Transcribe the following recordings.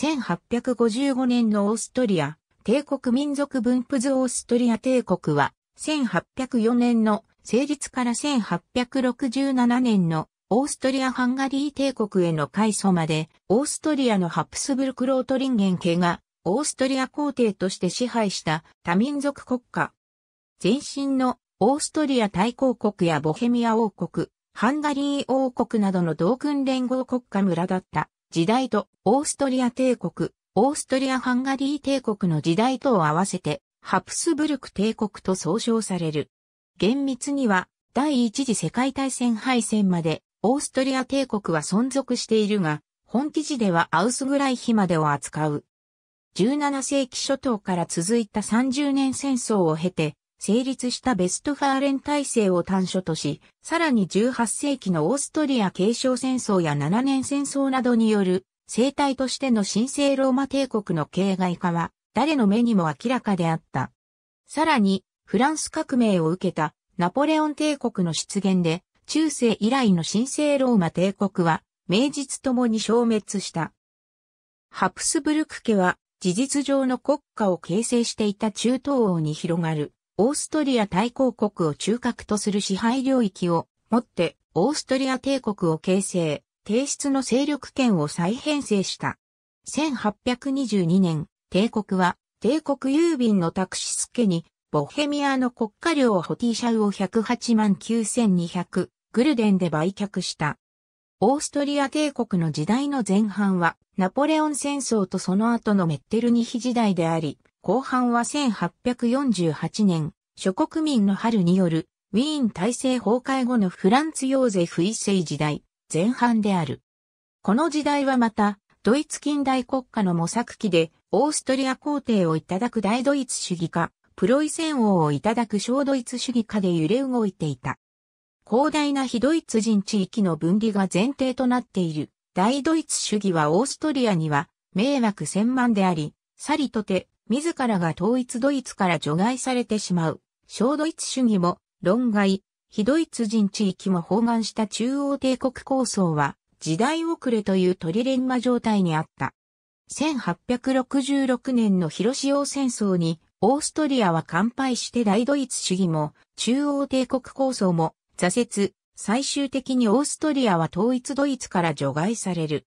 1855年のオーストリア、帝国民族分布図オーストリア帝国は、1804年の成立から1867年のオーストリア・ハンガリー帝国への改祖まで、オーストリアのハプスブルクロートリンゲン家が、オーストリア皇帝として支配した多民族国家。前身のオーストリア大公国やボヘミア王国、ハンガリー王国などの同軍連合国家村だった。時代とオーストリア帝国、オーストリア・ハンガリー帝国の時代とを合わせて、ハプスブルク帝国と総称される。厳密には、第一次世界大戦敗戦まで、オーストリア帝国は存続しているが、本記事ではアウスグライヒまでを扱う。17世紀初頭から続いた30年戦争を経て、成立したベストファーレン体制を端緒とし、さらに18世紀のオーストリア継承戦争や7年戦争などによる生態としての神聖ローマ帝国の形骸化は誰の目にも明らかであった。さらに、フランス革命を受けたナポレオン帝国の出現で、中世以来の神聖ローマ帝国は、名実ともに消滅した。ハプスブルク家は、事実上の国家を形成していた中東王に広がるオーストリア大公国を中核とする支配領域をもって、オーストリア帝国を形成、帝室の勢力圏を再編成した。1822年、帝国は、帝国郵便のタクシス家に、ボヘミアの国家領ホティシャウを108万9200グルデンで売却した。オーストリア帝国の時代の前半は、ナポレオン戦争とその後のメッテルニヒ時代であり、後半は1848年、諸国民の春による、ウィーン体制崩壊後のフランツ・ヨーゼフ一世時代、前半である。この時代はまた、ドイツ近代国家の模索期で、オーストリア皇帝をいただく大ドイツ主義家、プロイセン王をいただく小ドイツ主義家で揺れ動いていた。広大な非ドイツ人地域の分離が前提となっている、大ドイツ主義はオーストリアには、迷惑千万であり、さりとて、自らが統一ドイツから除外されてしまう、小ドイツ主義も、論外、非ドイツ人地域も包含した中央帝国構想は、時代遅れというトリレンマ状態にあった。1866年の広潮戦争に、オーストリアは完敗して大ドイツ主義も、中央帝国構想も、挫折、最終的にオーストリアは統一ドイツから除外される。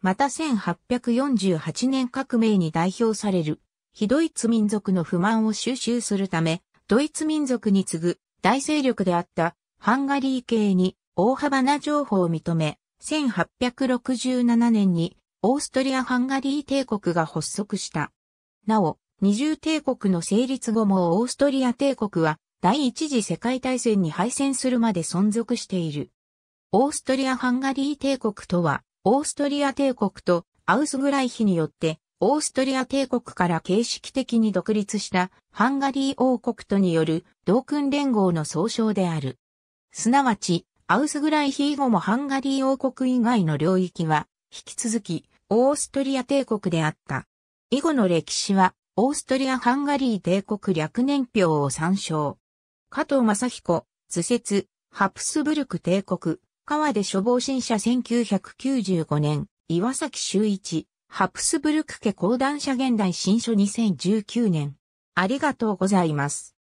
また1848年革命に代表される非ドイツ民族の不満を収集するため、ドイツ民族に次ぐ大勢力であったハンガリー系に大幅な譲歩を認め、1867年にオーストリア・ハンガリー帝国が発足した。なお、二重帝国の成立後もオーストリア帝国は第一次世界大戦に敗戦するまで存続している。オーストリア・ハンガリー帝国とは、オーストリア帝国とアウスグライヒによってオーストリア帝国から形式的に独立したハンガリー王国とによる同訓連合の総称である。すなわち、アウスグライヒー後もハンガリー王国以外の領域は、引き続き、オーストリア帝国であった。以後の歴史は、オーストリア・ハンガリー帝国略年表を参照。加藤正彦、図説、ハプスブルク帝国、川で処防新社1995年、岩崎修一、ハプスブルク家講談社現代新書2019年。ありがとうございます。